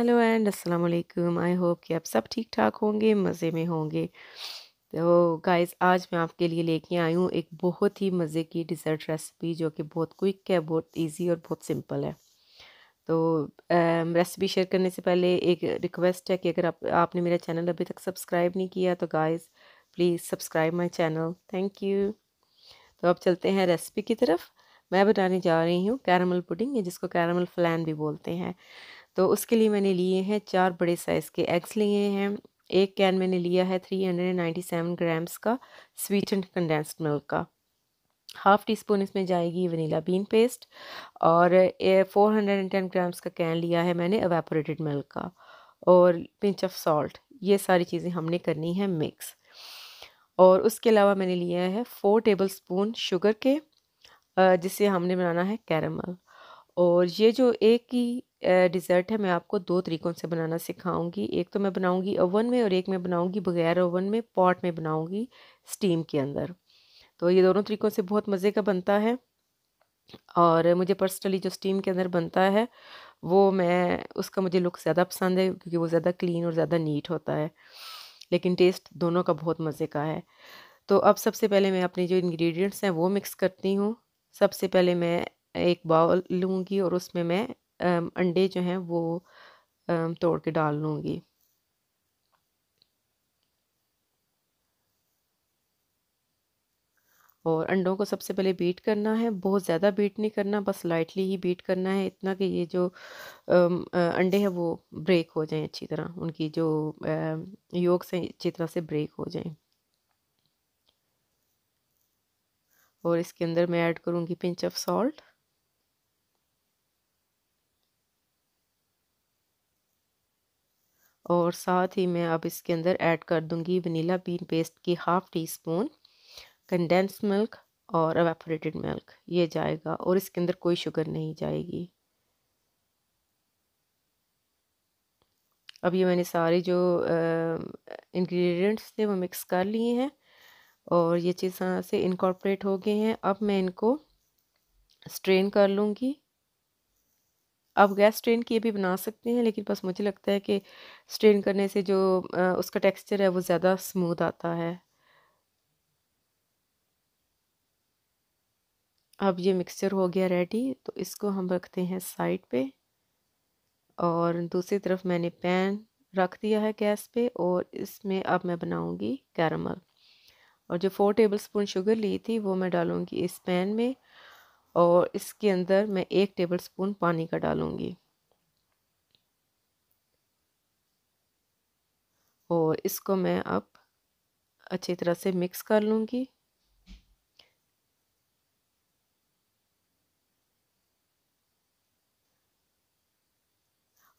hello and अस्सलाम वालेकुम I hope कि आप सब ठीक ठाक होंगे मज़े में होंगे तो गाइस आज मैं आपके लिए लेके आई हूँ एक बहुत ही मज़े की डिज़र्ट रेसिपी जो कि बहुत क्विक है बहुत इजी और बहुत सिंपल है तो रेसिपी शेयर करने से पहले एक रिक्वेस्ट है कि अगर आप आपने मेरा चैनल अभी तक सब्सक्राइब नहीं किया तो guys please subscribe my channel thank you तो अब चलते हैं रेसिपी की तरफ मैं बताने जा रही हूँ कैरमल पुडिंग जिसको कैरमल फ्लैन भी बोलते हैं तो उसके लिए मैंने लिए हैं चार बड़े साइज़ के एग्स लिए हैं एक कैन मैंने लिया है three hundred and ninety seven grams का स्वीट एंड कंडेंस्ड मिल्क का हाफ़ टी स्पून इसमें जाएगी वनीला बीन पेस्ट और four hundred and ten grams का कैन लिया है मैंने एवेपोरेटेड मिल्क का और पिंच ऑफ सॉल्ट ये सारी चीज़ें हमने करनी है मिक्स और उसके अलावा मैंने लिया है फ़ोर टेबल स्पून शुगर के जिसे हमने बनाना है कैरमल और ये जो एक ही डिज़र्ट है मैं आपको दो तरीक़ों से बनाना सिखाऊंगी एक तो मैं बनाऊंगी ओवन में और एक मैं बनाऊंगी बगैर ओवन में पॉट में बनाऊंगी स्टीम के अंदर तो ये दोनों तरीक़ों से बहुत मज़े का बनता है और मुझे पर्सनली जो स्टीम के अंदर बनता है वो मैं उसका मुझे लुक ज़्यादा पसंद है क्योंकि वो ज़्यादा क्लीन और ज़्यादा नीट होता है लेकिन टेस्ट दोनों का बहुत मज़े का है तो अब सबसे पहले मैं अपने जो इन्ग्रीडियंट्स हैं वो मिक्स करती हूँ सबसे पहले मैं एक बाउल लूँगी और उसमें मैं अंडे जो हैं वो तोड़ के डाल लूँगी और अंडों को सबसे पहले बीट करना है बहुत ज़्यादा बीट नहीं करना बस लाइटली ही बीट करना है इतना कि ये जो अंडे हैं वो ब्रेक हो जाएं अच्छी तरह उनकी जो योग से अच्छी तरह से ब्रेक हो जाएं और इसके अंदर मैं ऐड करूँगी पिंच ऑफ सॉल्ट और साथ ही मैं अब इसके अंदर ऐड कर दूंगी वनीला बीन पेस्ट की half teaspoon condense milk और एवेपोरेटेड मिल्क ये जाएगा और इसके अंदर कोई शुगर नहीं जाएगी अब ये मैंने सारे जो इंग्रेडिएंट्स थे वो मिक्स कर लिए हैं और ये चीज़ से इनकॉर्पोरेट हो गए हैं अब मैं इनको स्ट्रेन कर लूँगी आप गैस स्ट्रेन किए भी बना सकते हैं लेकिन बस मुझे लगता है कि स्ट्रेन करने से जो उसका टेक्सचर है वो ज़्यादा स्मूथ आता है अब ये मिक्सचर हो गया रेडी तो इसको हम रखते हैं साइड पे और दूसरी तरफ मैंने पैन रख दिया है गैस पे और इसमें अब मैं बनाऊंगी कैरमल और जो फ़ोर टेबल स्पून शुगर ली थी वो मैं डालूंगी इस पैन में और इसके अंदर मैं एक टेबल स्पून पानी का डालूँगी और इसको मैं अब अच्छी तरह से मिक्स कर लूँगी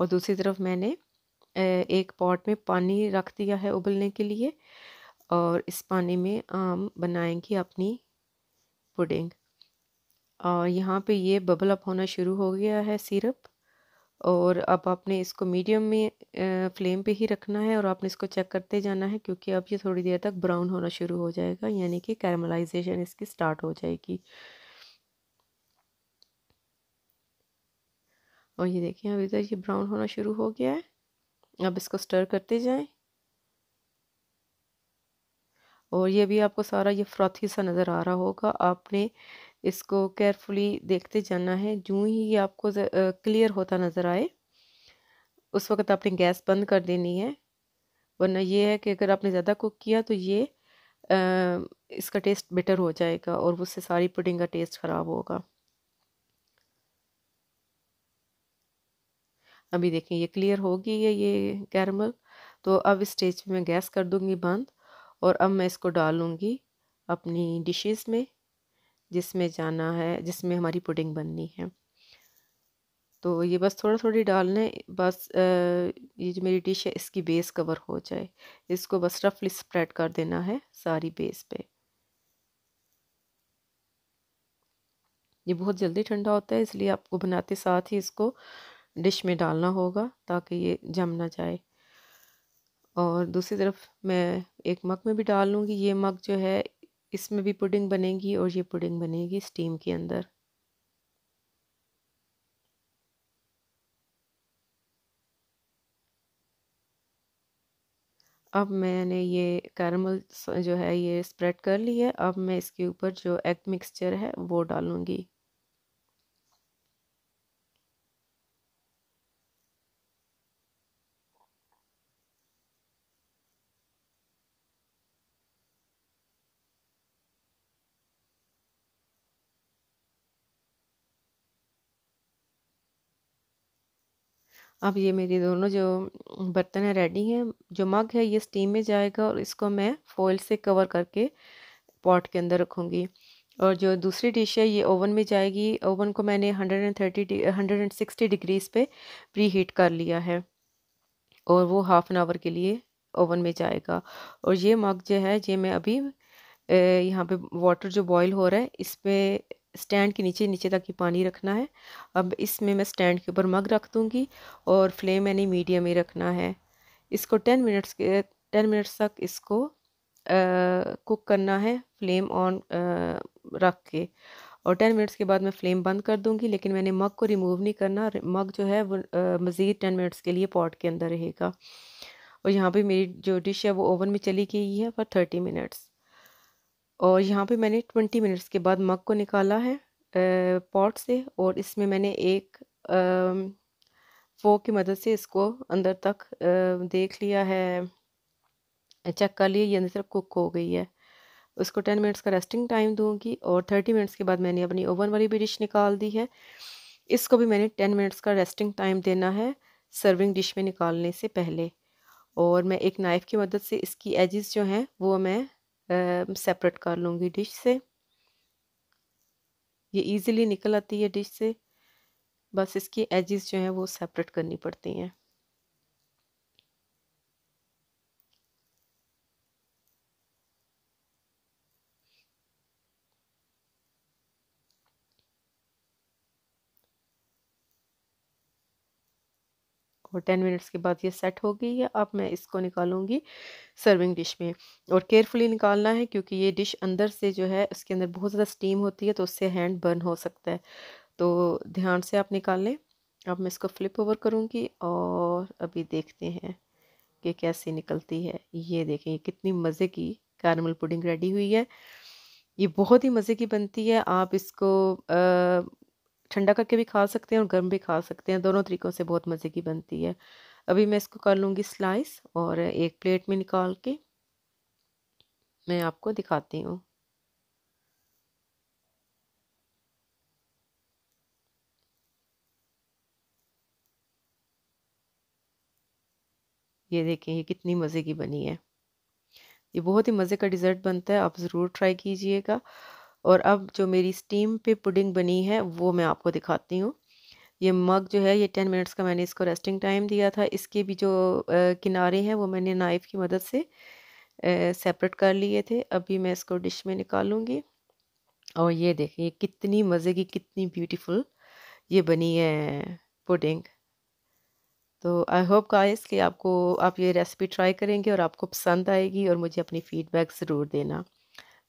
और दूसरी तरफ मैंने एक पॉट में पानी रख दिया है उबलने के लिए और इस पानी में आम बनाएंगी अपनी पुडिंग और यहाँ पे ये बबल अप होना शुरू हो गया है सिरप और अब आपने इसको मीडियम में फ्लेम पे ही रखना है और आपने इसको चेक करते जाना है क्योंकि अब ये थोड़ी देर तक ब्राउन होना शुरू हो जाएगा यानी कि कैरमलाइजेशन इसकी स्टार्ट हो जाएगी और ये देखिए अब इधर ये ब्राउन होना शुरू हो गया है अब इसको स्टर करते जाएं और ये भी आपको सारा ये फ्रॉथी सा नज़र आ रहा होगा आपने इसको केयरफुली देखते जाना है जूँ ही ये आपको क्लियर होता नज़र आए उस वक्त आपने गैस बंद कर देनी है वरना ये है कि अगर आपने ज़्यादा कुक किया तो ये आ, इसका टेस्ट बेटर हो जाएगा और उससे सारी पुडिंग का टेस्ट ख़राब होगा अभी देखें ये क्लियर हो गई है ये कैरमल तो अब इस स्टेज पे मैं गैस कर दूंगी बंद और अब मैं इसको डालूंगी अपनी डिशेस में जिसमें जाना है जिसमें हमारी पुडिंग बननी है तो ये बस थोड़ा थोड़ी डाल लें बस ये जो मेरी डिश है इसकी बेस कवर हो जाए इसको बस रफली स्प्रेड कर देना है सारी बेस पे ये बहुत जल्दी ठंडा होता है इसलिए आपको बनाते साथ ही इसको डिश में डालना होगा ताकि ये जम ना जाए और दूसरी तरफ मैं एक मग में भी डाल लूँगी ये मग जो है इसमें भी पुडिंग बनेगी और ये पुडिंग बनेगी स्टीम के अंदर अब मैंने ये कैरमल जो है ये स्प्रेड कर ली है अब मैं इसके ऊपर जो एग मिक्सचर है वो डालूँगी अब ये मेरी दोनों जो बर्तन है रेडी हैं जो मग है ये स्टीम में जाएगा और इसको मैं फॉइल से कवर करके पॉट के अंदर रखूँगी और जो दूसरी डिश है ये ओवन में जाएगी ओवन को मैंने 130 160 डिग्रीज़ पे प्री हीट कर लिया है और वो हाफ़ एन आवर के लिए ओवन में जाएगा और ये मग जो है ये मैं अभी यहाँ पे वाटर जो बॉईल हो रहा है इस पर स्टैंड के नीचे नीचे तक ही पानी रखना है अब इसमें मैं स्टैंड के ऊपर मग रख दूँगी और फ्लेम मैंने मीडियम में रखना है इसको टेन मिनट्स के टेन मिनट्स तक इसको कुक करना है फ्लेम ऑन रख के और टेन मिनट्स के बाद मैं फ्लेम बंद कर दूँगी लेकिन मैंने मग को रिमूव नहीं करना मग जो है वो मज़ीद टेन मिनट्स के लिए पॉट के अंदर रहेगा और यहाँ पर मेरी जो डिश है वो ओवन में चली गई है फॉर थर्टी मिनट्स और यहाँ पे मैंने ट्वेंटी मिनट्स के बाद मग को निकाला है पॉट से और इसमें मैंने एक फोक की मदद से इसको अंदर तक आ, देख लिया है चेक कर लिया ये अंदर सिर्फ कुक हो गई है उसको टेन मिनट्स का रेस्टिंग टाइम दूंगी और थर्टी मिनट्स के बाद मैंने अपनी ओवन वाली भी डिश निकाल दी है इसको भी मैंने टेन मिनट्स का रेस्टिंग टाइम देना है सर्विंग डिश में निकालने से पहले और मैं एक नाइफ़ की मदद से इसकी एजिस जो हैं वो मैं सेपरेट कर लूँगी डिश से ये इजीली निकल आती है डिश से बस इसकी एजिस जो हैं वो सेपरेट करनी पड़ती हैं और टेन मिनट्स के बाद ये सेट हो गई है अब मैं इसको निकालूंगी सर्विंग डिश में और केयरफुली निकालना है क्योंकि ये डिश अंदर से जो है उसके अंदर बहुत ज़्यादा स्टीम होती है तो उससे हैंड बर्न हो सकता है तो ध्यान से आप निकाल लें अब मैं इसको फ्लिप ओवर करूँगी और अभी देखते हैं कि कैसे निकलती है ये देखें ये कितनी मज़े की कैरमल पुडिंग रेडी हुई है ये बहुत ही मज़े की बनती है आप इसको आ, ठंडा करके भी खा सकते हैं और गर्म भी खा सकते हैं दोनों तरीक़ों से बहुत मज़े की बनती है अभी मैं इसको कर लूँगी स्लाइस और एक प्लेट में निकाल के मैं आपको दिखाती हूँ ये देखें ये कितनी मज़े की बनी है ये बहुत ही मज़े का डिज़र्ट बनता है आप ज़रूर ट्राई कीजिएगा और अब जो मेरी स्टीम पे पुडिंग बनी है वो मैं आपको दिखाती हूँ ये मग जो है ये टेन मिनट्स का मैंने इसको रेस्टिंग टाइम दिया था इसके भी जो आ, किनारे हैं वो मैंने नाइफ़ की मदद से सेपरेट कर लिए थे अभी मैं इसको डिश में निकालूंगी और ये देखिए कितनी मज़े की कितनी ब्यूटीफुल ये बनी है पुडिंग तो आई होप गाइस कि आपको आप ये रेसिपी ट्राई करेंगे और आपको पसंद आएगी और मुझे अपनी फ़ीडबैक ज़रूर देना